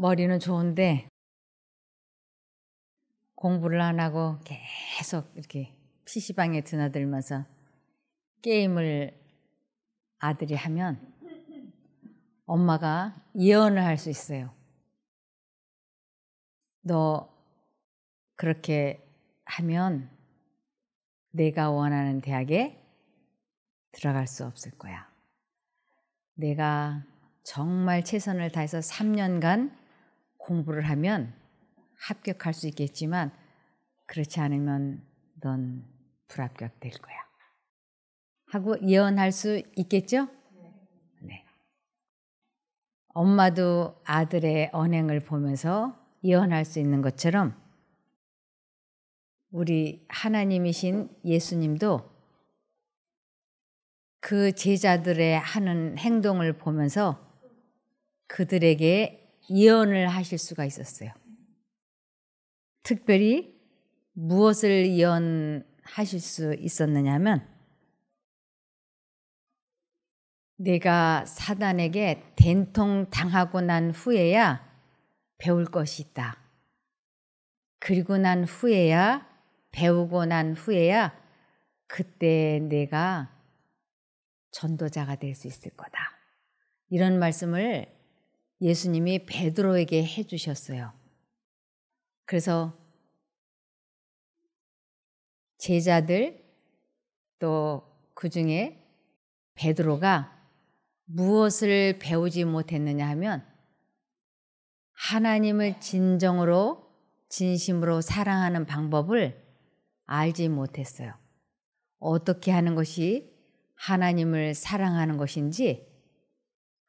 머리는 좋은데 공부를 안 하고 계속 이렇게 PC방에 드나들면서 게임을 아들이 하면 엄마가 예언을 할 수 있어요. 너 그렇게 하면 내가 원하는 대학에 들어갈 수 없을 거야. 내가 정말 최선을 다해서 3년간 공부를 하면 합격할 수 있겠지만 그렇지 않으면 넌 불합격 될 거야. 하고 예언할 수 있겠죠? 네. 엄마도 아들의 언행을 보면서 예언할 수 있는 것처럼 우리 하나님이신 예수님도 그 제자들의 하는 행동을 보면서 그들에게 예언을 하실 수가 있었어요. 특별히 무엇을 예언하실 수 있었느냐면 내가 사단에게 된통 당하고 난 후에야 배울 것이 있다. 그리고 난 후에야 배우고 난 후에야 그때 내가 전도자가 될 수 있을 거다. 이런 말씀을 예수님이 베드로에게 해주셨어요. 그래서 제자들 또 그 중에 베드로가 무엇을 배우지 못했느냐 하면 하나님을 진정으로 진심으로 사랑하는 방법을 알지 못했어요. 어떻게 하는 것이 하나님을 사랑하는 것인지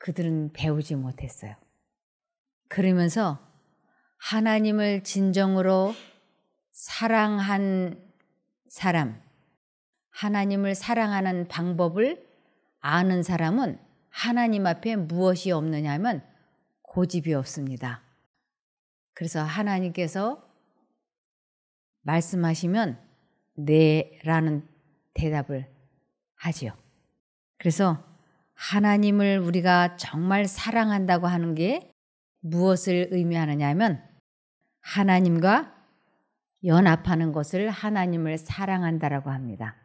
그들은 배우지 못했어요. 그러면서 하나님을 진정으로 사랑한 사람, 하나님을 사랑하는 방법을 아는 사람은 하나님 앞에 무엇이 없느냐면 고집이 없습니다. 그래서 하나님께서 말씀하시면 네라는 대답을 하지요. 그래서 하나님을 우리가 정말 사랑한다고 하는 게 무엇을 의미하느냐면 하 하나님과 연합하는 것을 하나님을 사랑한다라고 합니다.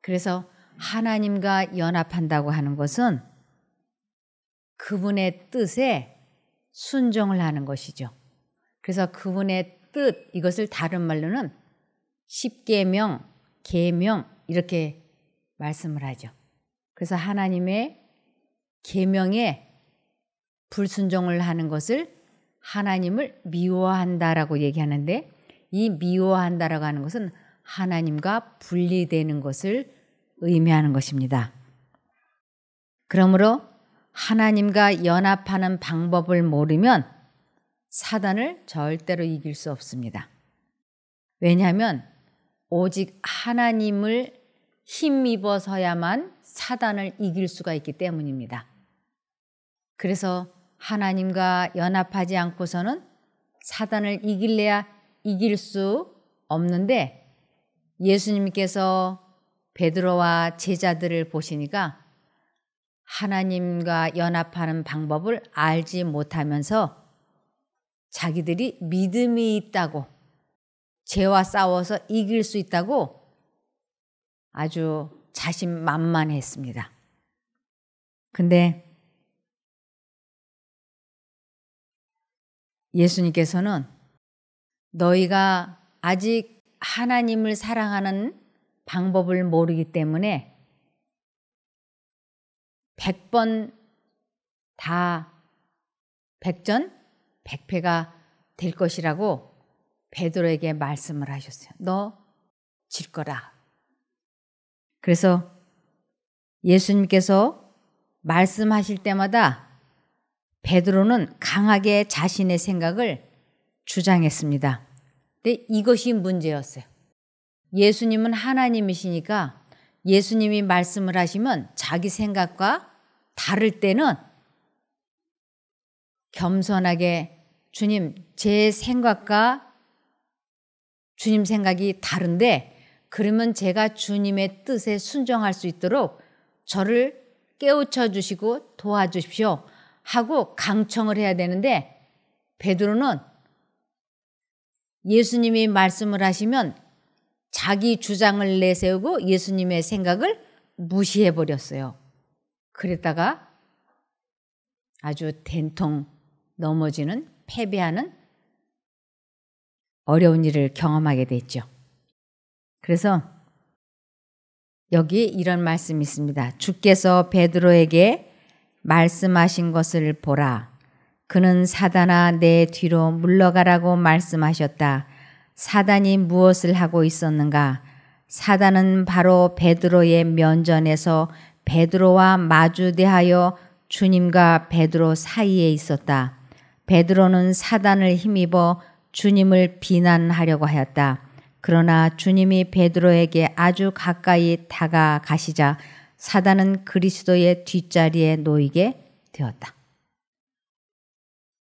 그래서 하나님과 연합한다고 하는 것은 그분의 뜻에 순종을 하는 것이죠. 그래서 그분의 뜻 이것을 다른 말로는 십계명, 계명 이렇게 말씀을 하죠. 그래서 하나님의 계명에 불순종을 하는 것을 하나님을 미워한다라고 얘기하는데 이 미워한다라고 하는 것은 하나님과 분리되는 것을 의미하는 것입니다. 그러므로 하나님과 연합하는 방법을 모르면 사단을 절대로 이길 수 없습니다. 왜냐하면 오직 하나님을 힘입어서야만 사단을 이길 수가 있기 때문입니다. 그래서 하나님과 연합하지 않고서는 사단을 이길래야 이길 수 없는데 예수님께서 베드로와 제자들을 보시니까 하나님과 연합하는 방법을 알지 못하면서 자기들이 믿음이 있다고 죄와 싸워서 이길 수 있다고 아주 자신만만했습니다. 근데 예수님께서는 너희가 아직 하나님을 사랑하는 방법을 모르기 때문에 100번 다 백전 백패가 될 것이라고 베드로에게 말씀을 하셨어요. 너 질 거라. 그래서 예수님께서 말씀하실 때마다 베드로는 강하게 자신의 생각을 주장했습니다. 근데 이것이 문제였어요. 예수님은 하나님이시니까 예수님이 말씀을 하시면 자기 생각과 다를 때는 겸손하게 주님, 제 생각과 주님 생각이 다른데 그러면 제가 주님의 뜻에 순종할 수 있도록 저를 깨우쳐 주시고 도와주십시오 하고 강청을 해야 되는데 베드로는 예수님이 말씀을 하시면 자기 주장을 내세우고 예수님의 생각을 무시해 버렸어요. 그랬다가 아주 된통 넘어지는 패배하는 어려운 일을 경험하게 됐죠. 그래서 여기 이런 말씀이 있습니다. 주께서 베드로에게 말씀하신 것을 보라. 그는 사단아 내 뒤로 물러가라고 말씀하셨다. 사단이 무엇을 하고 있었는가? 사단은 바로 베드로의 면전에서 베드로와 마주대하여 주님과 베드로 사이에 있었다. 베드로는 사단을 힘입어 주님을 비난하려고 하였다. 그러나 주님이 베드로에게 아주 가까이 다가가시자 사단은 그리스도의 뒷자리에 놓이게 되었다.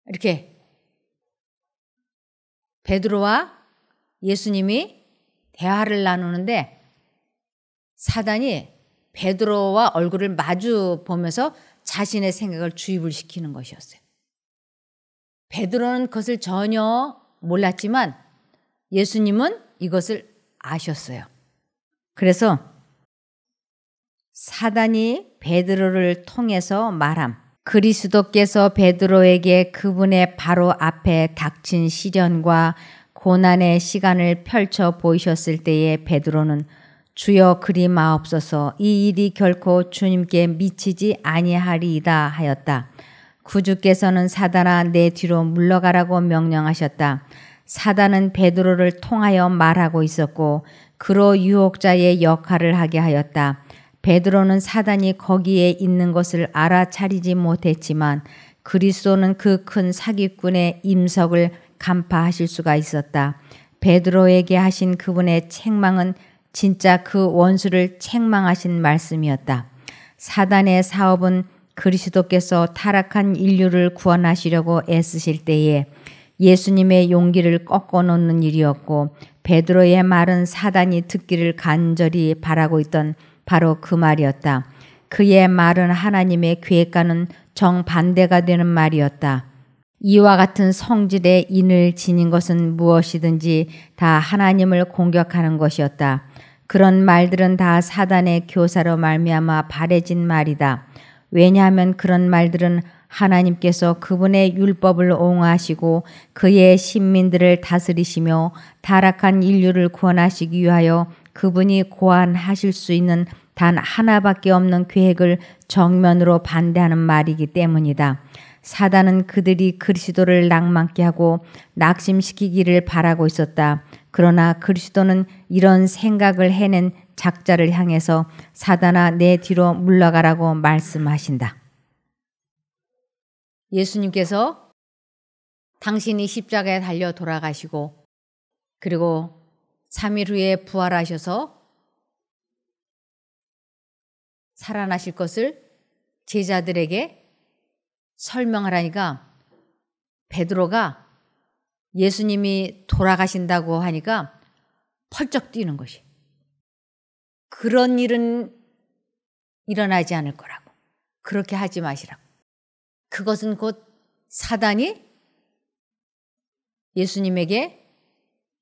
이렇게 베드로와 예수님이 대화를 나누는데 사단이 베드로와 얼굴을 마주 보면서 자신의 생각을 주입을 시키는 것이었어요. 베드로는 그것을 전혀 몰랐지만 예수님은 이것을 아셨어요. 그래서 사단이 베드로를 통해서 말함. 그리스도께서 베드로에게 그분의 바로 앞에 닥친 시련과 고난의 시간을 펼쳐 보이셨을 때에 베드로는 주여 그리 마옵소서 이 일이 결코 주님께 미치지 아니하리이다 하였다. 구주께서는 사단아 내 뒤로 물러가라고 명령하셨다. 사단은 베드로를 통하여 말하고 있었고 그로 유혹자의 역할을 하게 하였다. 베드로는 사단이 거기에 있는 것을 알아차리지 못했지만 그리스도는 그 큰 사기꾼의 임석을 간파하실 수가 있었다. 베드로에게 하신 그분의 책망은 진짜 그 원수를 책망하신 말씀이었다. 사단의 사업은 그리스도께서 타락한 인류를 구원하시려고 애쓰실 때에 예수님의 용기를 꺾어놓는 일이었고 베드로의 말은 사단이 듣기를 간절히 바라고 있던 바로 그 말이었다. 그의 말은 하나님의 계획과는 정반대가 되는 말이었다. 이와 같은 성질의 인을 지닌 것은 무엇이든지 다 하나님을 공격하는 것이었다. 그런 말들은 다 사단의 교사로 말미암아 바래진 말이다. 왜냐하면 그런 말들은 하나님께서 그분의 율법을 옹호하시고 그의 신민들을 다스리시며 타락한 인류를 구원하시기 위하여 그분이 고안하실 수 있는 단 하나밖에 없는 계획을 정면으로 반대하는 말이기 때문이다. 사단은 그들이 그리스도를 낭만케 하고 낙심시키기를 바라고 있었다. 그러나 그리스도는 이런 생각을 해낸 작자를 향해서 사단아 내 뒤로 물러가라고 말씀하신다. 예수님께서 당신이 십자가에 달려 돌아가시고 그리고 3일 후에 부활하셔서 살아나실 것을 제자들에게 설명하라니까 베드로가 예수님이 돌아가신다고 하니까 펄쩍 뛰는 것이 그런 일은 일어나지 않을 거라고 그렇게 하지 마시라고 그것은 곧 사단이 예수님에게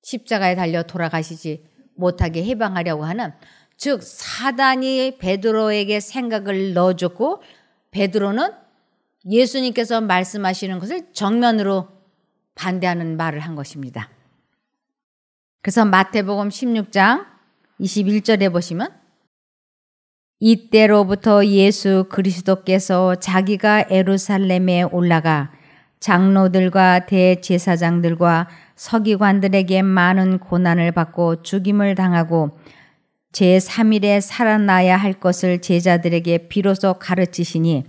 십자가에 달려 돌아가시지 못하게 해방하려고 하는 즉 사단이 베드로에게 생각을 넣어줬고 베드로는 예수님께서 말씀하시는 것을 정면으로 반대하는 말을 한 것입니다. 그래서 마태복음 16장 21절에 보시면 이때로부터 예수 그리스도께서 자기가 에루살렘에 올라가 장로들과 대제사장들과 서기관들에게 많은 고난을 받고 죽임을 당하고 제3일에 살아나야 할 것을 제자들에게 비로소 가르치시니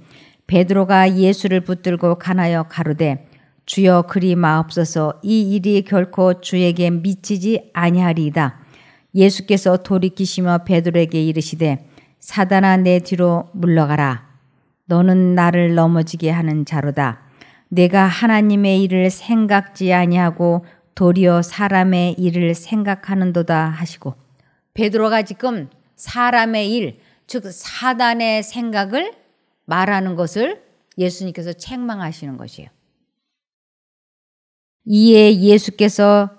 베드로가 예수를 붙들고 가나여 가로되 주여 그리 마옵소서 이 일이 결코 주에게 미치지 아니하리이다. 예수께서 돌이키시며 베드로에게 이르시되 사단아 내 뒤로 물러가라. 너는 나를 넘어지게 하는 자로다. 내가 하나님의 일을 생각지 아니하고 도리어 사람의 일을 생각하는도다 하시고 베드로가 지금 사람의 일, 즉 사단의 생각을 말하는 것을 예수님께서 책망하시는 것이에요. 이에 예수께서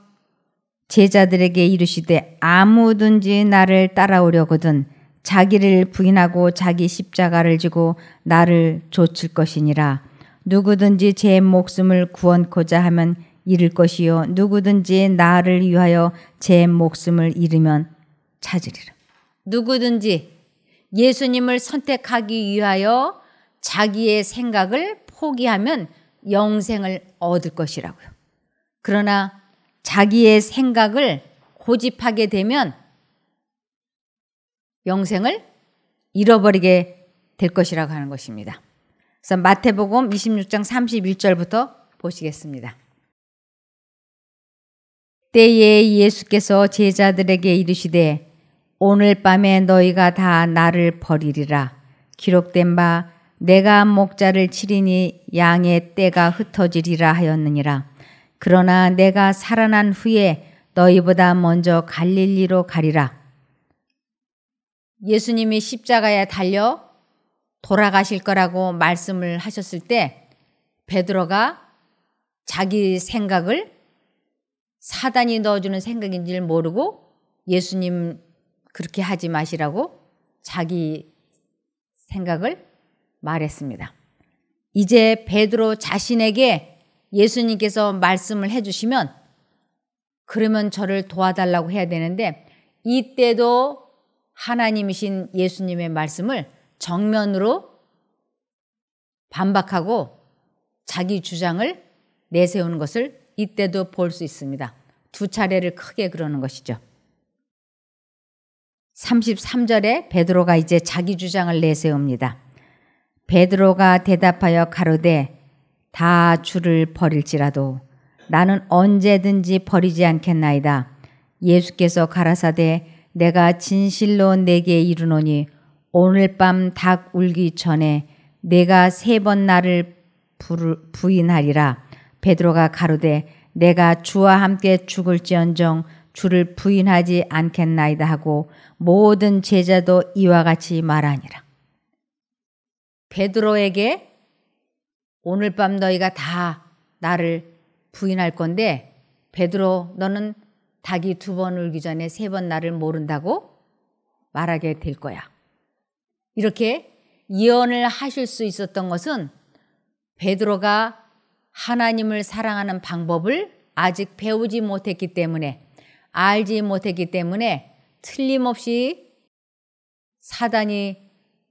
제자들에게 이르시되 아무든지 나를 따라오려거든 자기를 부인하고 자기 십자가를 지고 나를 조칠 것이니라. 누구든지 제 목숨을 구원코자 하면 잃을 것이요 누구든지 나를 위하여 제 목숨을 잃으면 찾으리라. 누구든지 예수님을 선택하기 위하여 자기의 생각을 포기하면 영생을 얻을 것이라고요. 그러나 자기의 생각을 고집하게 되면 영생을 잃어버리게 될 것이라고 하는 것입니다. 그래서 마태복음 26장 31절부터 보시겠습니다. 때에 예수께서 제자들에게 이르시되 오늘 밤에 너희가 다 나를 버리리라 기록된 바 내가 목자를 치리니 양의 때가 흩어지리라 하였느니라 그러나 내가 살아난 후에 너희보다 먼저 갈릴리로 가리라 예수님이 십자가에 달려 돌아가실 거라고 말씀을 하셨을 때 베드로가 자기 생각을 사단이 넣어주는 생각인지를 모르고 예수님 그렇게 하지 마시라고 자기 생각을 말했습니다. 이제 베드로 자신에게 예수님께서 말씀을 해주시면 그러면 저를 도와달라고 해야 되는데 이때도 하나님이신 예수님의 말씀을 정면으로 반박하고 자기 주장을 내세우는 것을 이때도 볼 수 있습니다. 두 차례를 크게 그러는 것이죠. 33절에 베드로가 이제 자기 주장을 내세웁니다. 베드로가 대답하여 가로되 다 주를 버릴지라도 나는 언제든지 버리지 않겠나이다. 예수께서 가라사대 내가 진실로 내게 이르노니 오늘 밤 닭 울기 전에 내가 세 번 나를 부인하리라. 베드로가 가로되 내가 주와 함께 죽을지언정 주를 부인하지 않겠나이다 하고 모든 제자도 이와 같이 말하니라. 베드로에게 오늘 밤 너희가 다 나를 부인할 건데 베드로 너는 닭이 두 번 울기 전에 세 번 나를 모른다고 말하게 될 거야. 이렇게 예언을 하실 수 있었던 것은 베드로가 하나님을 사랑하는 방법을 아직 배우지 못했기 때문에 알지 못했기 때문에 틀림없이 사단이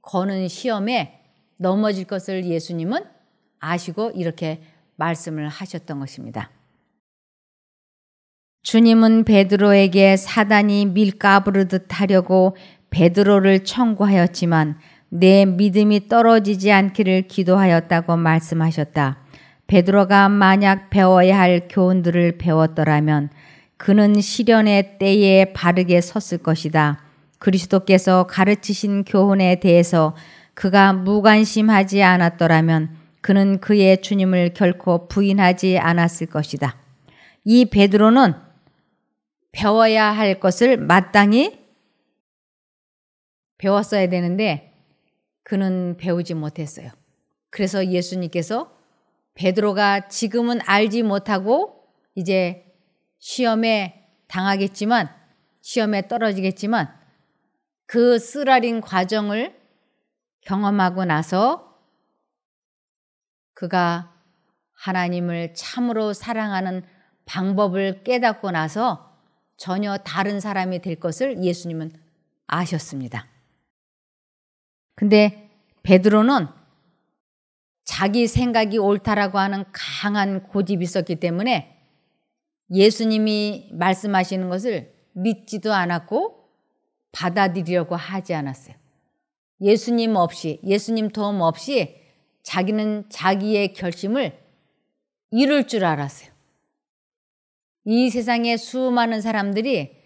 거는 시험에 넘어질 것을 예수님은 아시고 이렇게 말씀을 하셨던 것입니다. 주님은 베드로에게 사단이 밀가부르듯 하려고 베드로를 청구하였지만 내 믿음이 떨어지지 않기를 기도하였다고 말씀하셨다. 베드로가 만약 배워야 할 교훈들을 배웠더라면 그는 시련의 때에 바르게 섰을 것이다. 그리스도께서 가르치신 교훈에 대해서 그가 무관심하지 않았더라면 그는 그의 주님을 결코 부인하지 않았을 것이다. 이 베드로는 배워야 할 것을 마땅히 배웠어야 되는데 그는 배우지 못했어요. 그래서 예수님께서 베드로가 지금은 알지 못하고 이제 시험에 당하겠지만 시험에 떨어지겠지만 그 쓰라린 과정을 경험하고 나서 그가 하나님을 참으로 사랑하는 방법을 깨닫고 나서 전혀 다른 사람이 될 것을 예수님은 아셨습니다. 근데 베드로는 자기 생각이 옳다라고 하는 강한 고집이 있었기 때문에 예수님이 말씀하시는 것을 믿지도 않았고 받아들이려고 하지 않았어요. 예수님 없이, 예수님 도움 없이 자기는 자기의 결심을 이룰 줄 알았어요. 이세상에 수많은 사람들이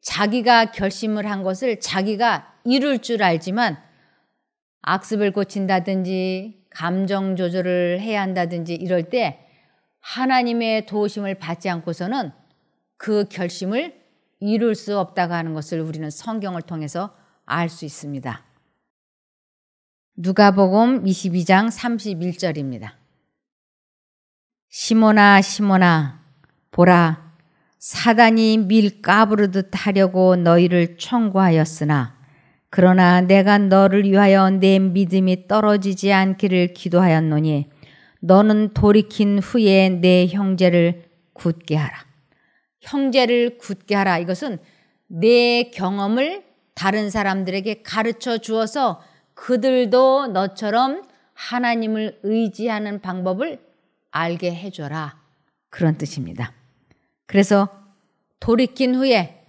자기가 결심을 한 것을 자기가 이룰 줄 알지만 악습을 고친다든지 감정 조절을 해야 한다든지 이럴 때 하나님의 도우심을 받지 않고서는 그 결심을 이룰 수 없다고 하는 것을 우리는 성경을 통해서 알 수 있습니다. 누가복음 22장 31절입니다. 시모나 시모나 보라 사단이 밀 까부르듯 하려고 너희를 청구하였으나 그러나 내가 너를 위하여 내 믿음이 떨어지지 않기를 기도하였노니 너는 돌이킨 후에 내 형제를 굳게 하라. 형제를 굳게 하라. 이것은 내 경험을 다른 사람들에게 가르쳐 주어서 그들도 너처럼 하나님을 의지하는 방법을 알게 해줘라. 그런 뜻입니다. 그래서 돌이킨 후에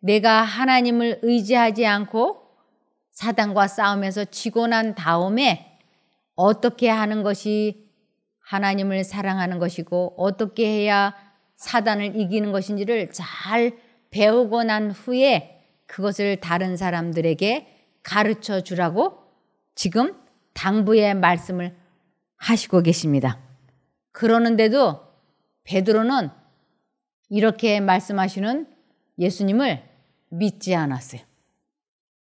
내가 하나님을 의지하지 않고 사단과 싸우면서 지고 난 다음에 어떻게 하는 것이 하나님을 사랑하는 것이고 어떻게 해야 사단을 이기는 것인지를 잘 배우고 난 후에 그것을 다른 사람들에게 가르쳐 주라고 지금 당부의 말씀을 하시고 계십니다. 그러는데도 베드로는 이렇게 말씀하시는 예수님을 믿지 않았어요.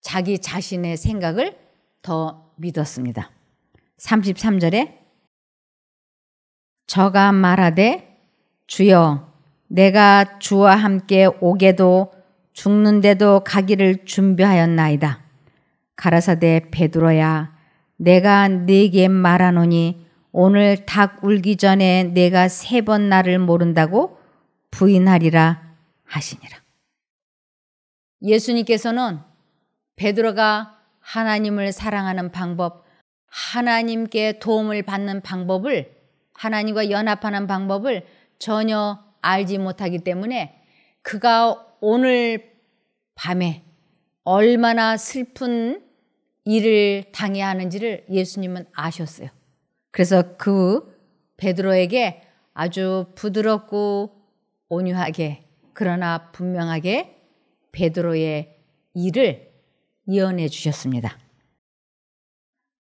자기 자신의 생각을 더 믿었습니다. 33절에 저가 말하되 주여 내가 주와 함께 오게도 죽는데도 가기를 준비하였나이다. 가라사대 베드로야 내가 네게 말하노니 오늘 닭 울기 전에 내가 세 번 나를 모른다고 부인하리라 하시니라. 예수님께서는 베드로가 하나님을 사랑하는 방법, 하나님께 도움을 받는 방법을 하나님과 연합하는 방법을 전혀 알지 못하기 때문에 그가 오늘 밤에 얼마나 슬픈 일을 당해야 하는지를 예수님은 아셨어요. 그래서 그 베드로에게 아주 부드럽고 온유하게 그러나 분명하게 베드로의 일을 예언해 주셨습니다.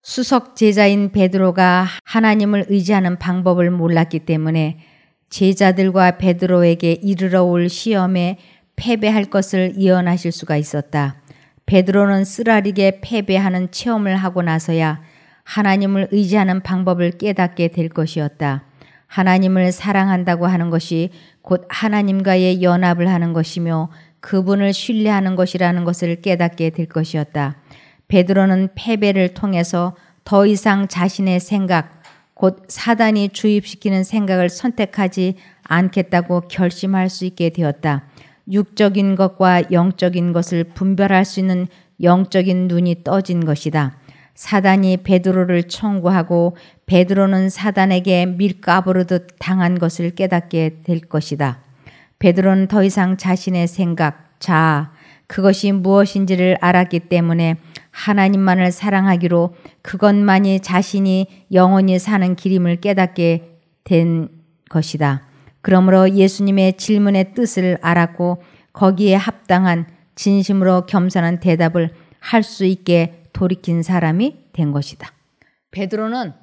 수석 제자인 베드로가 하나님을 의지하는 방법을 몰랐기 때문에 제자들과 베드로에게 이르러 올 시험에 패배할 것을 예언하실 수가 있었다. 베드로는 쓰라리게 패배하는 체험을 하고 나서야 하나님을 의지하는 방법을 깨닫게 될 것이었다. 하나님을 사랑한다고 하는 것이 곧 하나님과의 연합을 하는 것이며 그분을 신뢰하는 것이라는 것을 깨닫게 될 것이었다. 베드로는 패배를 통해서 더 이상 자신의 생각, 곧 사단이 주입시키는 생각을 선택하지 않겠다고 결심할 수 있게 되었다. 육적인 것과 영적인 것을 분별할 수 있는 영적인 눈이 떠진 것이다. 사단이 베드로를 청구하고 베드로는 사단에게 밀가부르듯 당한 것을 깨닫게 될 것이다. 베드로는 더 이상 자신의 생각, 자아, 그것이 무엇인지를 알았기 때문에 하나님만을 사랑하기로 그것만이 자신이 영원히 사는 길임을 깨닫게 된 것이다. 그러므로 예수님의 질문의 뜻을 알았고 거기에 합당한 진심으로 겸손한 대답을 할 수 있게 돌이킨 사람이 된 것이다. 베드로는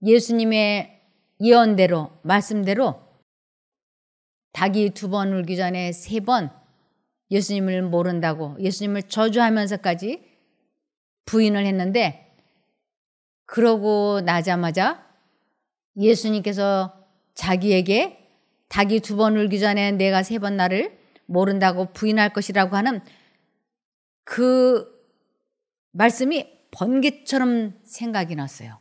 예수님의 예언대로 말씀대로 닭이 두 번 울기 전에 세 번 예수님을 모른다고 예수님을 저주하면서까지 부인을 했는데 그러고 나자마자 예수님께서 자기에게 닭이 두 번 울기 전에 내가 세 번 나를 모른다고 부인할 것이라고 하는 그 말씀이 번개처럼 생각이 났어요.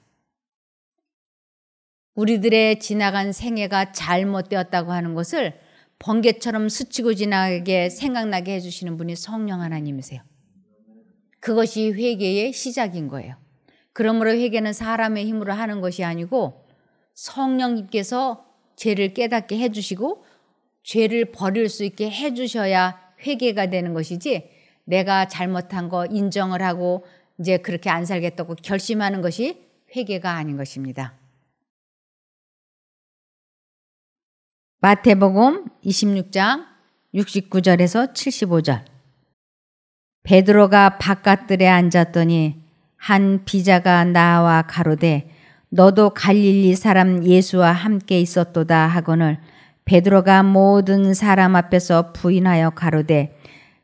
우리들의 지나간 생애가 잘못되었다고 하는 것을 번개처럼 스치고 지나게 생각나게 해주시는 분이 성령 하나님이세요. 그것이 회개의 시작인 거예요. 그러므로 회개는 사람의 힘으로 하는 것이 아니고 성령님께서 죄를 깨닫게 해주시고 죄를 버릴 수 있게 해주셔야 회개가 되는 것이지 내가 잘못한 거 인정을 하고 이제 그렇게 안 살겠다고 결심하는 것이 회개가 아닌 것입니다. 마태복음 26장 69절에서 75절 베드로가 바깥들에 앉았더니 한 비자가 나와 가로되 너도 갈릴리 사람 예수와 함께 있었도다 하거늘 베드로가 모든 사람 앞에서 부인하여 가로되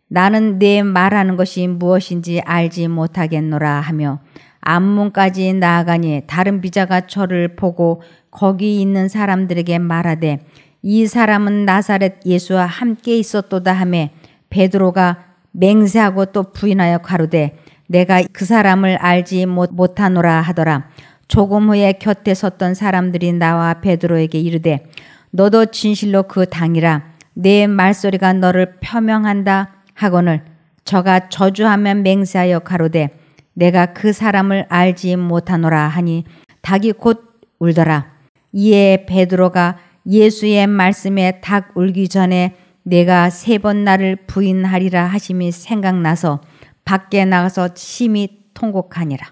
나는 네 말하는 것이 무엇인지 알지 못하겠노라 하며 안문까지 나아가니 다른 비자가 저를 보고 거기 있는 사람들에게 말하되 이 사람은 나사렛 예수와 함께 있었도다 하매 베드로가 맹세하고 또 부인하여 가로되 내가 그 사람을 알지 못하노라 하더라 조금 후에 곁에 섰던 사람들이 나와 베드로에게 이르되 너도 진실로 그 당이라 내 말소리가 너를 표명한다 하거늘 저가 저주하면 맹세하여 가로되 내가 그 사람을 알지 못하노라 하니 닭이 곧 울더라. 이에 베드로가 예수의 말씀에 닭 울기 전에 내가 세 번 나를 부인하리라 하심이 생각나서 밖에 나가서 심히 통곡하니라.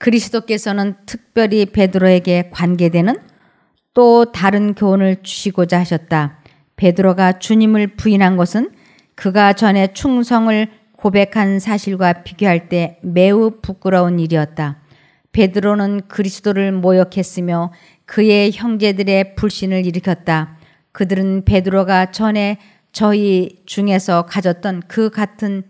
그리스도께서는 특별히 베드로에게 관계되는 또 다른 교훈을 주시고자 하셨다. 베드로가 주님을 부인한 것은 그가 전에 충성을 고백한 사실과 비교할 때 매우 부끄러운 일이었다. 베드로는 그리스도를 모욕했으며 그의 형제들의 불신을 일으켰다. 그들은 베드로가 전에 저희 중에서 가졌던 그 같은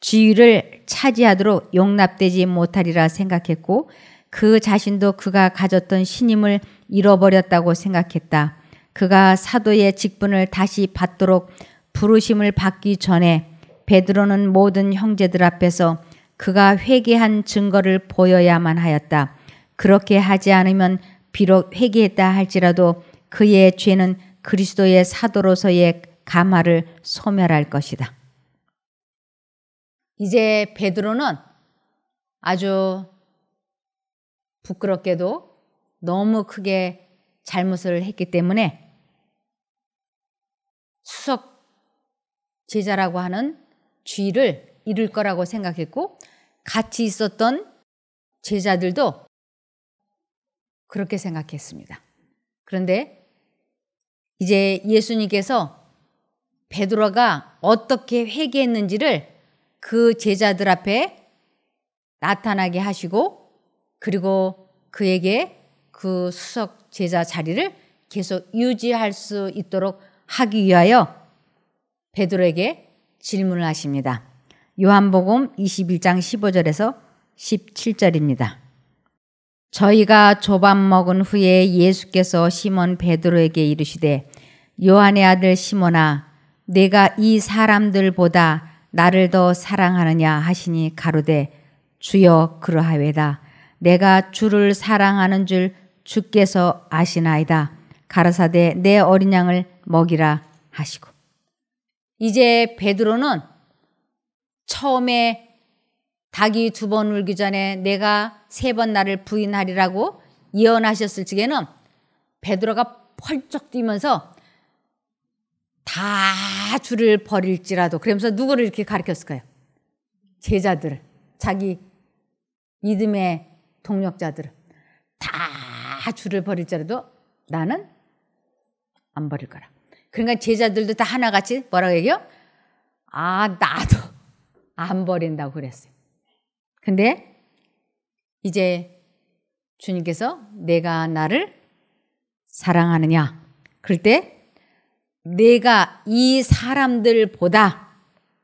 지위를 차지하도록 용납되지 못하리라 생각했고 그 자신도 그가 가졌던 신임을 잃어버렸다고 생각했다. 그가 사도의 직분을 다시 받도록 부르심을 받기 전에 베드로는 모든 형제들 앞에서 그가 회개한 증거를 보여야만 하였다. 그렇게 하지 않으면 비록 회개했다 할지라도 그의 죄는 그리스도의 사도로서의 가마를 소멸할 것이다. 이제 베드로는 아주 부끄럽게도 너무 크게 잘못을 했기 때문에 수석 제자라고 하는 쥐를 잃을 거라고 생각했고 같이 있었던 제자들도 그렇게 생각했습니다. 그런데 이제 예수님께서 베드로가 어떻게 회개했는지를 그 제자들 앞에 나타나게 하시고 그리고 그에게 그 수석 제자 자리를 계속 유지할 수 있도록 하기 위하여 베드로에게 질문을 하십니다. 요한복음 21장 15절에서 17절입니다. 저희가 조밥 먹은 후에 예수께서 시몬 베드로에게 이르시되 요한의 아들 시몬아 내가 이 사람들보다 나를 더 사랑하느냐 하시니 가로되 주여 그러하외다 내가 주를 사랑하는 줄 주께서 아시나이다 가라사대 내 어린 양을 먹이라 하시고 이제 베드로는 처음에 닭이 두 번 울기 전에 내가 세 번 나를 부인하리라고 예언하셨을 적에는 베드로가 펄쩍 뛰면서 다 줄을 버릴지라도 그러면서 누구를 이렇게 가르쳤을까요? 제자들, 자기 믿음의 동력자들 다 줄을 버릴지라도 나는 안 버릴 거라. 그러니까 제자들도 다 하나같이 뭐라고 얘기요? 아, 나도 안 버린다고 그랬어요. 근데 이제 주님께서 내가 나를 사랑하느냐? 그럴 때 내가 이 사람들보다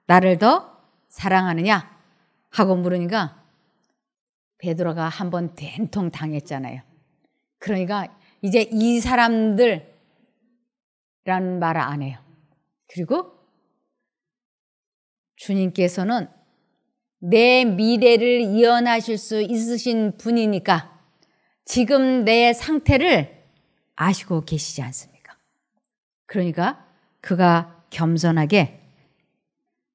나를 더 사랑하느냐? 하고 물으니까 베드로가 한 번 된통 당했잖아요. 그러니까 이제 이 사람들 라는 말을 안 해요. 그리고 주님께서는 내 미래를 이언하실 수 있으신 분이니까 지금 내 상태를 아시고 계시지 않습니까? 그러니까 그가 겸손하게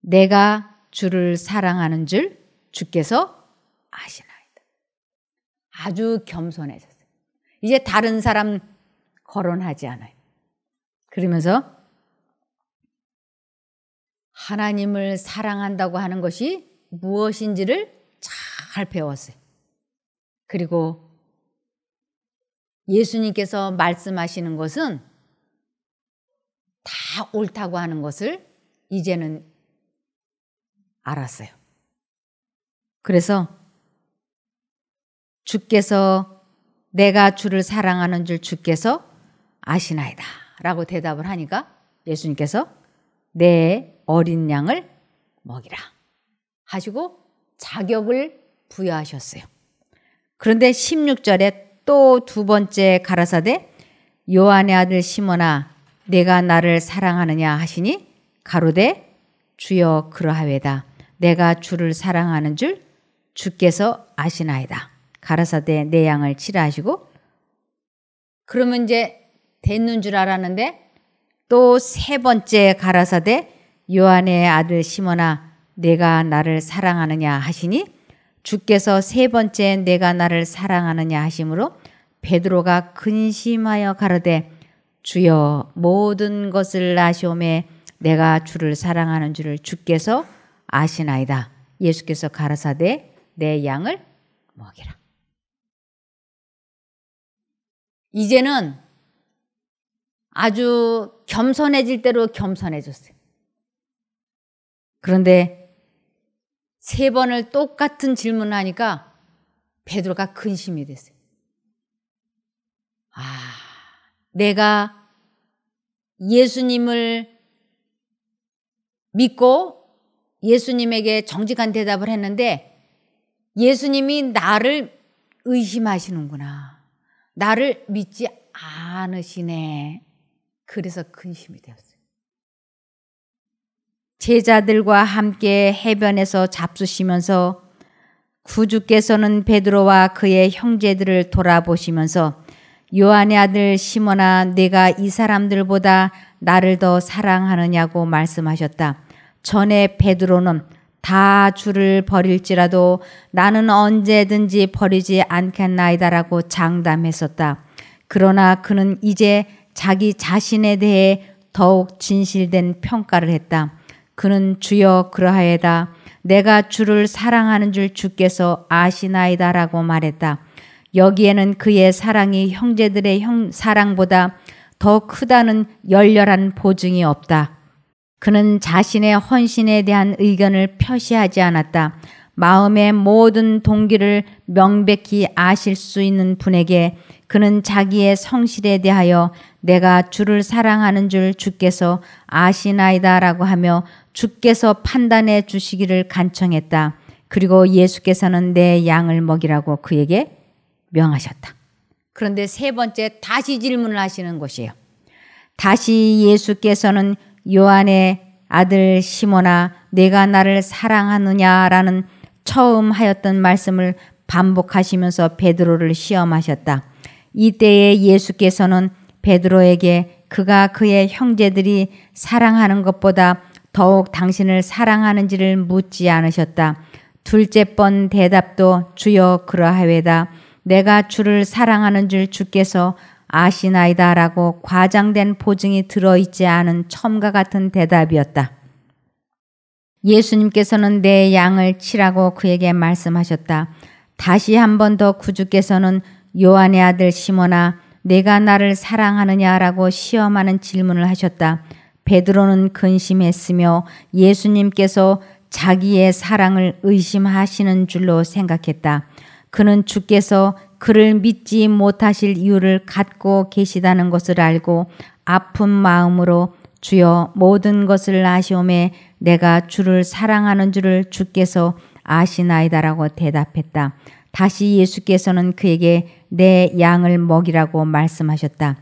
내가 주를 사랑하는 줄 주께서 아시나이다. 아주 겸손해졌어요. 이제 다른 사람 거론하지 않아요. 그러면서 하나님을 사랑한다고 하는 것이 무엇인지를 잘 배웠어요. 그리고 예수님께서 말씀하시는 것은 다 옳다고 하는 것을 이제는 알았어요. 그래서 주께서 내가 주를 사랑하는 줄 주께서 아시나이다. 라고 대답을 하니까 예수님께서 내 어린 양을 먹이라 하시고 자격을 부여하셨어요. 그런데 16절에 또 두 번째 가라사대 요한의 아들 시몬나 내가 나를 사랑하느냐 하시니 가로대 주여 그러하외다 내가 주를 사랑하는 줄 주께서 아시나이다 가라사대 내 양을 치라 하시고 그러면 이제 됐는 줄 알았는데 또 세 번째 가라사대 요한의 아들 시몬아 내가 나를 사랑하느냐 하시니 주께서 세 번째 내가 나를 사랑하느냐 하심으로 베드로가 근심하여 가르되 주여 모든 것을 아시오매 내가 주를 사랑하는 줄을 주께서 아시나이다. 예수께서 가라사대 내 양을 먹이라. 이제는 아주 겸손해질 대로 겸손해졌어요. 그런데 세 번을 똑같은 질문을 하니까 베드로가 근심이 됐어요. 아, 내가 예수님을 믿고 예수님에게 정직한 대답을 했는데 예수님이 나를 의심하시는구나. 나를 믿지 않으시네. 그래서 근심이 되었어요. 제자들과 함께 해변에서 잡수시면서 구주께서는 베드로와 그의 형제들을 돌아보시면서 요한의 아들 시몬아 내가 이 사람들보다 나를 더 사랑하느냐고 말씀하셨다. 전에 베드로는 다 주를 버릴지라도 나는 언제든지 버리지 않겠나이다라고 장담했었다. 그러나 그는 이제 자기 자신에 대해 더욱 진실된 평가를 했다. 그는 주여 그러하에다 내가 주를 사랑하는 줄 주께서 아시나이다라고 말했다. 여기에는 그의 사랑이 형제들의 형, 사랑보다 더 크다는 열렬한 보증이 없다. 그는 자신의 헌신에 대한 의견을 표시하지 않았다. 마음의 모든 동기를 명백히 아실 수 있는 분에게 그는 자기의 성실에 대하여 내가 주를 사랑하는 줄 주께서 아시나이다라고 하며 주께서 판단해 주시기를 간청했다. 그리고 예수께서는 내 양을 먹이라고 그에게 명하셨다. 그런데 세 번째 다시 질문을 하시는 것이에요. 다시 예수께서는 요한의 아들 시모나 내가 나를 사랑하느냐라는 처음 하였던 말씀을 반복하시면서 베드로를 시험하셨다. 이때에 예수께서는 베드로에게 그가 그의 형제들이 사랑하는 것보다 더욱 당신을 사랑하는지를 묻지 않으셨다. 둘째 번 대답도 주여 그러하외다. 내가 주를 사랑하는 줄 주께서 아시나이다 라고 과장된 보증이 들어있지 않은 첨과 같은 대답이었다. 예수님께서는 내 양을 치라고 그에게 말씀하셨다. 다시 한 번 더 구주께서는 요한의 아들 시모나 내가 나를 사랑하느냐라고 시험하는 질문을 하셨다. 베드로는 근심했으며 예수님께서 자기의 사랑을 의심하시는 줄로 생각했다. 그는 주께서 그를 믿지 못하실 이유를 갖고 계시다는 것을 알고 아픈 마음으로 주여 모든 것을 아시오매 내가 주를 사랑하는 줄을 주께서 아시나이다라고 대답했다. 다시 예수께서는 그에게 내 양을 먹이라고 말씀하셨다.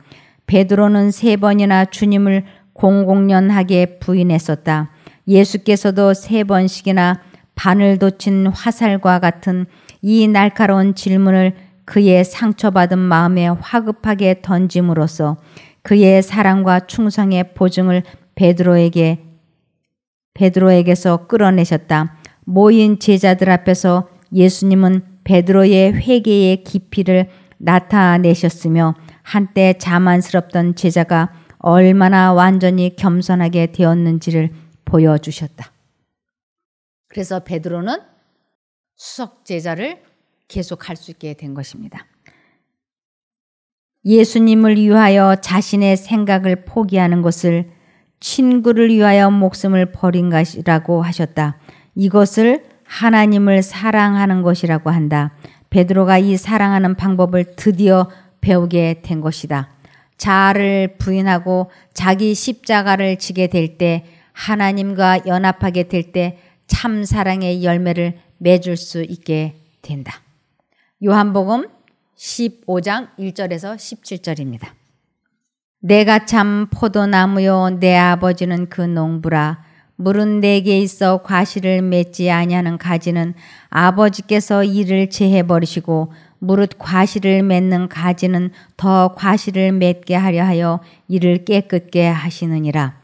베드로는 세 번이나 주님을 공공연하게 부인했었다. 예수께서도 세 번씩이나 바늘 돋친 화살과 같은 이 날카로운 질문을 그의 상처받은 마음에 화급하게 던짐으로써 그의 사랑과 충성의 보증을 베드로에게 베드로에게서 끌어내셨다. 모인 제자들 앞에서 예수님은 베드로의 회개의 깊이를 나타내셨으며 한때 자만스럽던 제자가 얼마나 완전히 겸손하게 되었는지를 보여주셨다. 그래서 베드로는 수석 제자를 계속할 수 있게 된 것입니다. 예수님을 위하여 자신의 생각을 포기하는 것을 친구를 위하여 목숨을 버린 것이라고 하셨다. 이것을 하나님을 사랑하는 것이라고 한다. 베드로가 이 사랑하는 방법을 드디어 배우게 된 것이다. 자아를 부인하고 자기 십자가를 지게 될 때 하나님과 연합하게 될 때 참 사랑의 열매를 맺을 수 있게 된다. 요한복음 15장 1절에서 17절입니다. 내가 참 포도나무요 내 아버지는 그 농부라 물은 내게 있어 과실을 맺지 아니하는 가지는 아버지께서 이를 제해 버리시고 무릇 과실을 맺는 가지는 더 과실을 맺게 하려 하여 이를 깨끗게 하시느니라.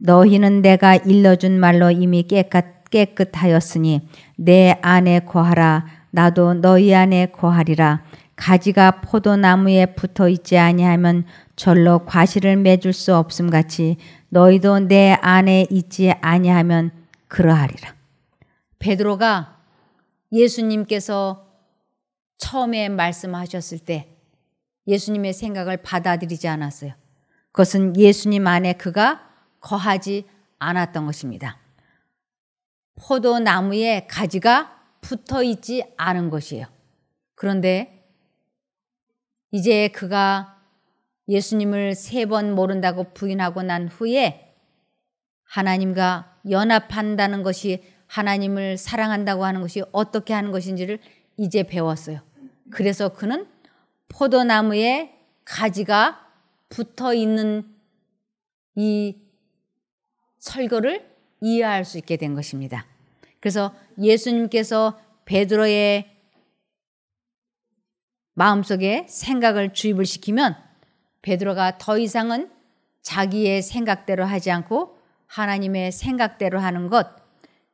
너희는 내가 일러준 말로 이미 깨끗, 깨끗하였으니 내 안에 거하라. 나도 너희 안에 거하리라. 가지가 포도나무에 붙어 있지 아니하면 절로 과실을 맺을 수 없음같이 너희도 내 안에 있지 아니하면 그러하리라. 베드로가 예수님께서 처음에 말씀하셨을 때 예수님의 생각을 받아들이지 않았어요. 그것은 예수님 안에 그가 거하지 않았던 것입니다. 포도나무에 가지가 붙어 있지 않은 것이에요. 그런데 이제 그가 예수님을 세 번 모른다고 부인하고 난 후에 하나님과 연합한다는 것이 하나님을 사랑한다고 하는 것이 어떻게 하는 것인지를 이제 배웠어요. 그래서 그는 포도나무에 가지가 붙어 있는 이 설교를 이해할 수 있게 된 것입니다. 그래서 예수님께서 베드로의 마음속에 생각을 주입을 시키면 베드로가 더 이상은 자기의 생각대로 하지 않고 하나님의 생각대로 하는 것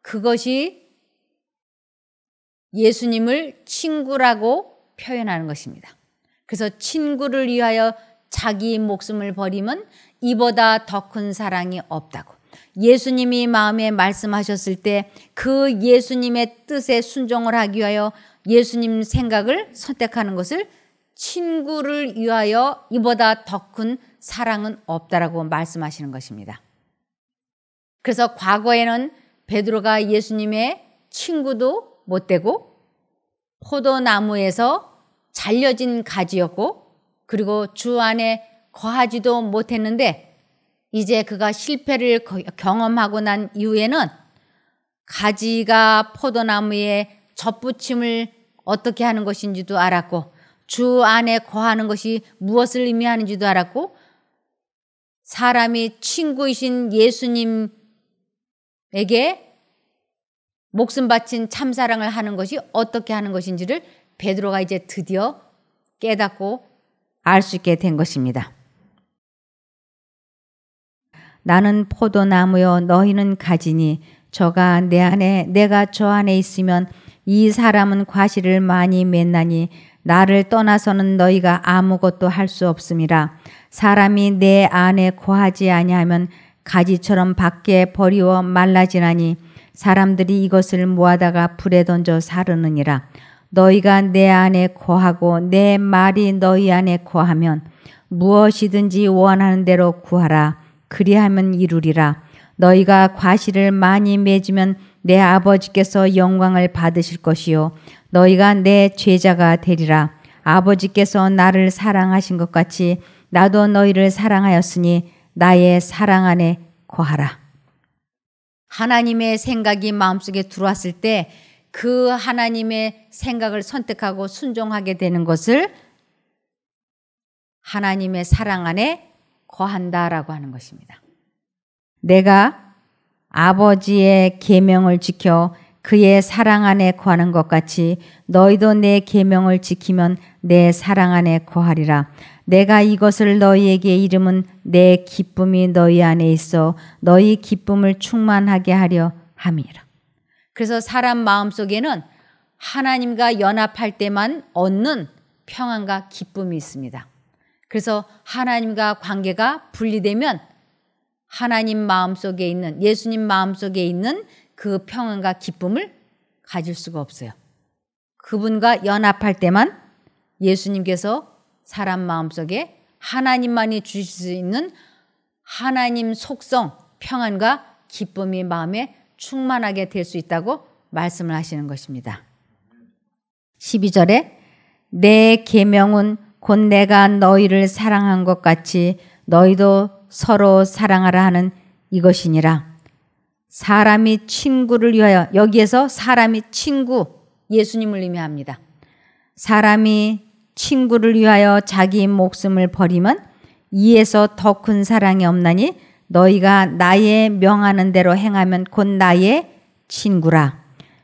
그것이 예수님을 친구라고 표현하는 것입니다. 그래서 친구를 위하여 자기 목숨을 버리면 이보다 더 큰 사랑이 없다고. 예수님이 마음에 말씀하셨을 때 그 예수님의 뜻에 순종을 하기 위하여 예수님 생각을 선택하는 것을 친구를 위하여 이보다 더 큰 사랑은 없다라고 말씀하시는 것입니다. 그래서 과거에는 베드로가 예수님의 친구도 못 되고 포도나무에서 잘려진 가지였고 그리고 주 안에 거하지도 못했는데 이제 그가 실패를 경험하고 난 이후에는 가지가 포도나무에 접붙임을 어떻게 하는 것인지도 알았고 주 안에 거하는 것이 무엇을 의미하는지도 알았고 사람이 친구이신 예수님에게 목숨 바친 참사랑을 하는 것이 어떻게 하는 것인지를 베드로가 이제 드디어 깨닫고 알 수 있게 된 것입니다. 나는 포도나무여 너희는 가지니 저가 내 안에 내가 저 안에 있으면 이 사람은 과실을 많이 맺나니 나를 떠나서는 너희가 아무것도 할 수 없음이라 사람이 내 안에 거하지 아니하면 가지처럼 밖에 버리워 말라지나니 사람들이 이것을 모아다가 불에 던져 사르느니라 너희가 내 안에 거하고 내 말이 너희 안에 거하면 무엇이든지 원하는 대로 구하라 그리하면 이루리라 너희가 과실을 많이 맺으면 내 아버지께서 영광을 받으실 것이요 너희가 내 죄자가 되리라. 아버지께서 나를 사랑하신 것 같이 나도 너희를 사랑하였으니 나의 사랑 안에 거하라. 하나님의 생각이 마음속에 들어왔을 때 그 하나님의 생각을 선택하고 순종하게 되는 것을 하나님의 사랑 안에 거한다라고 하는 것입니다. 내가 아버지의 계명을 지켜 그의 사랑 안에 거하는 것 같이 너희도 내 계명을 지키면 내 사랑 안에 거하리라. 내가 이것을 너희에게 이름은 내 기쁨이 너희 안에 있어 너희 기쁨을 충만하게 하려 함이라. 그래서 사람 마음 속에는 하나님과 연합할 때만 얻는 평안과 기쁨이 있습니다. 그래서 하나님과 관계가 분리되면 하나님 마음 속에 있는 예수님 마음 속에 있는 그 평안과 기쁨을 가질 수가 없어요. 그분과 연합할 때만 예수님께서 사람 마음속에 하나님만이 주실 수 있는 하나님 속성, 평안과 기쁨이 마음에 충만하게 될 수 있다고 말씀을 하시는 것입니다. 12절에 내 계명은 곧 내가 너희를 사랑한 것 같이 너희도 서로 사랑하라 하는 이것이니라. 사람이 친구를 위하여 여기에서 사람이 친구 예수님을 의미합니다. 사람이 친구를 위하여 자기 목숨을 버리면 이에서 더 큰 사랑이 없나니 너희가 나의 명하는 대로 행하면 곧 나의 친구라.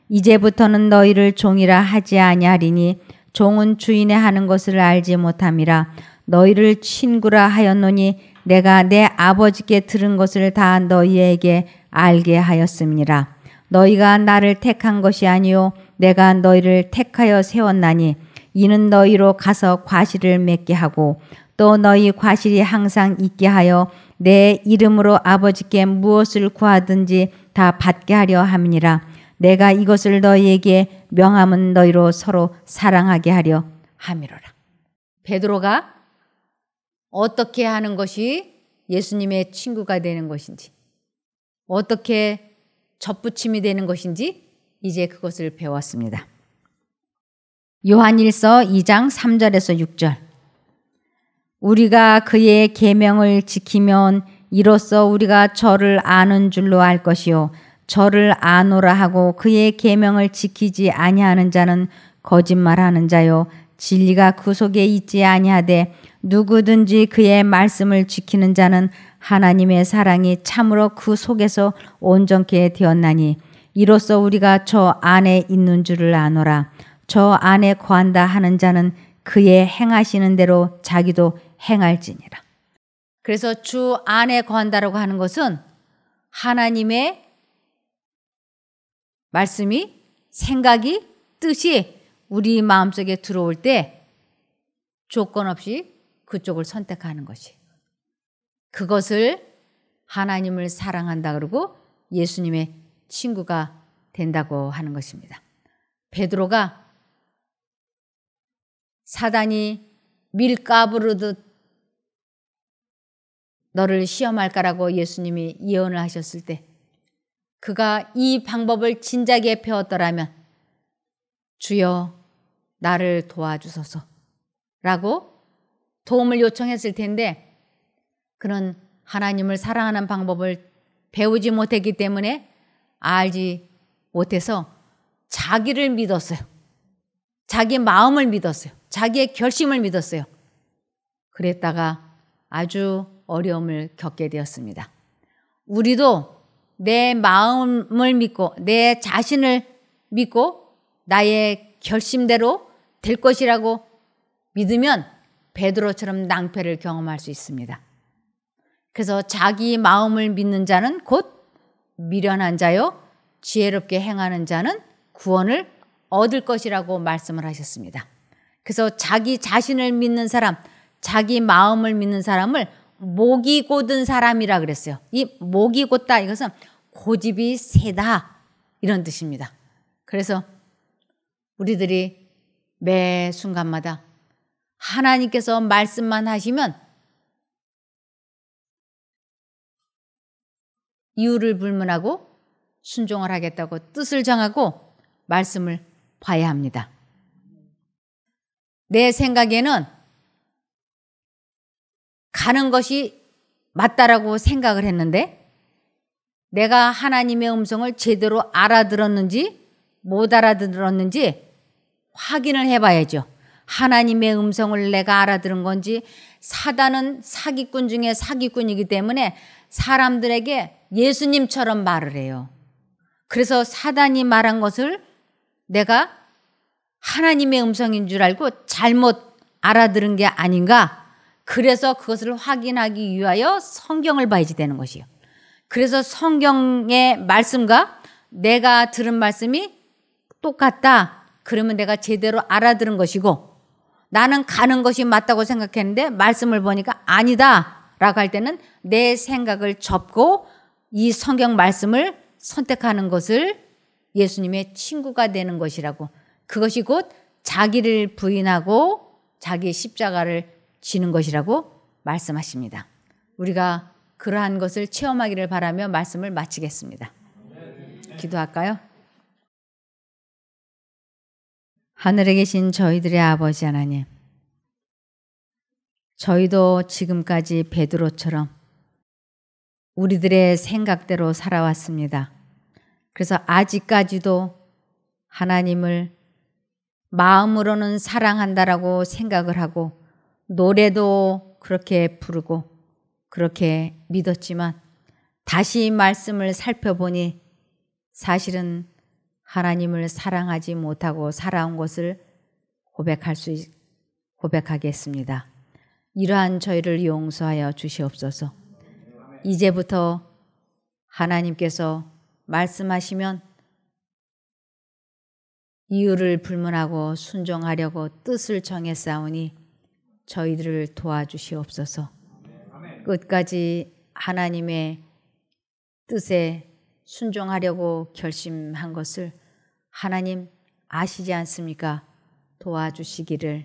이제부터는 너희를 종이라 하지 아니하리니 종은 주인의 하는 것을 알지 못함이라 너희를 친구라 하였노니 내가 내 아버지께 들은 것을 다 너희에게 알게 하였음이니라. 너희가 나를 택한 것이 아니요 내가 너희를 택하여 세웠나니 이는 너희로 가서 과실을 맺게 하고 또 너희 과실이 항상 있게 하여 내 이름으로 아버지께 무엇을 구하든지 다 받게 하려 함이라 내가 이것을 너희에게 명함은 너희로 서로 사랑하게 하려 함이로라. 베드로가 어떻게 하는 것이 예수님의 친구가 되는 것인지, 어떻게 접붙임이 되는 것인지 이제 그것을 배웠습니다. 요한일서 2장 3절에서 6절. 우리가 그의 계명을 지키면 이로써 우리가 저를 아는 줄로 알 것이요 저를 아노라 하고 그의 계명을 지키지 아니하는 자는 거짓말하는 자요 진리가 그 속에 있지 아니하되 누구든지 그의 말씀을 지키는 자는 하나님의 사랑이 참으로 그 속에서 온전케 되었나니 이로써 우리가 저 안에 있는 줄을 아노라 저 안에 거한다 하는 자는 그의 행하시는 대로 자기도 행할지니라. 그래서 주 안에 거한다라고 하는 것은 하나님의 말씀이 생각이 뜻이 우리 마음속에 들어올 때 조건 없이 그쪽을 선택하는 것이. 그것을 하나님을 사랑한다 그러고 예수님의 친구가 된다고 하는 것입니다. 베드로가 사단이 밀가부르듯 너를 시험할까라고 예수님이 예언을 하셨을 때 그가 이 방법을 진작에 배웠더라면 주여 나를 도와주소서 라고 도움을 요청했을 텐데 그는 하나님을 사랑하는 방법을 배우지 못했기 때문에 알지 못해서 자기를 믿었어요. 자기 마음을 믿었어요. 자기의 결심을 믿었어요. 그랬다가 아주 어려움을 겪게 되었습니다. 우리도 내 마음을 믿고 내 자신을 믿고 나의 결심대로 될 것이라고 믿으면 베드로처럼 낭패를 경험할 수 있습니다. 그래서 자기 마음을 믿는 자는 곧 미련한 자요 지혜롭게 행하는 자는 구원을 얻을 것이라고 말씀을 하셨습니다. 그래서 자기 자신을 믿는 사람, 자기 마음을 믿는 사람을 목이 고든 사람이라 그랬어요. 이 목이 곧다 이것은 고집이 세다 이런 뜻입니다. 그래서 우리들이 매 순간마다 하나님께서 말씀만 하시면 이유를 불문하고 순종을 하겠다고 뜻을 정하고 말씀을 봐야 합니다. 내 생각에는 가는 것이 맞다라고 생각을 했는데 내가 하나님의 음성을 제대로 알아들었는지 못 알아들었는지 확인을 해봐야죠. 하나님의 음성을 내가 알아들은 건지 사단은 사기꾼 중에 사기꾼이기 때문에 사람들에게 예수님처럼 말을 해요. 그래서 사단이 말한 것을 내가 하나님의 음성인 줄 알고 잘못 알아들은 게 아닌가. 그래서 그것을 확인하기 위하여 성경을 봐야지 되는 것이요. 그래서 성경의 말씀과 내가 들은 말씀이 똑같다. 그러면 내가 제대로 알아들은 것이고 나는 가는 것이 맞다고 생각했는데 말씀을 보니까 아니다라고 할 때는 내 생각을 접고 이 성경 말씀을 선택하는 것을 예수님의 친구가 되는 것이라고 그것이 곧 자기를 부인하고 자기의 십자가를 지는 것이라고 말씀하십니다. 우리가 그러한 것을 체험하기를 바라며 말씀을 마치겠습니다. 기도할까요? 하늘에 계신 저희들의 아버지 하나님, 저희도 지금까지 베드로처럼 우리들의 생각대로 살아왔습니다. 그래서 아직까지도 하나님을 마음으로는 사랑한다라고 생각을 하고 노래도 그렇게 부르고 그렇게 믿었지만 다시 말씀을 살펴보니 사실은 하나님을 사랑하지 못하고 살아온 것을 고백할 수 고백하겠습니다. 이러한 저희를 용서하여 주시옵소서. 이제부터 하나님께서 말씀하시면 이유를 불문하고 순종하려고 뜻을 정해 싸우니 저희들을 도와주시옵소서. 끝까지 하나님의 뜻에 순종하려고 결심한 것을 하나님 아시지 않습니까? 도와주시기를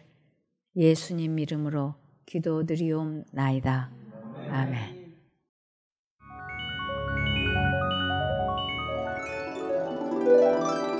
예수님 이름으로 기도드리옵나이다. 아멘. 아멘.